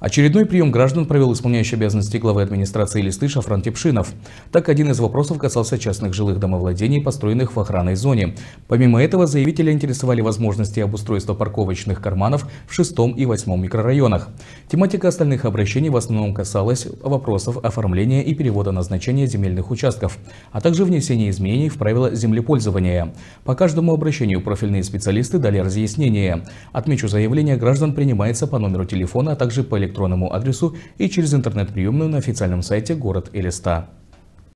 Очередной прием граждан провел исполняющий обязанности главы администрации Листыша Франтип Шинов. Так, один из вопросов касался частных жилых домовладений, построенных в охранной зоне. Помимо этого, заявители интересовали возможности обустройства парковочных карманов в шестом и восьмом микрорайонах. Тематика остальных обращений в основном касалась вопросов оформления и перевода назначения земельных участков, а также внесения изменений в правила землепользования. По каждому обращению профильные специалисты дали разъяснение. Отмечу, заявление граждан принимается по номеру телефона, а также по электронному адресу и через интернет-приемную на официальном сайте город Элиста.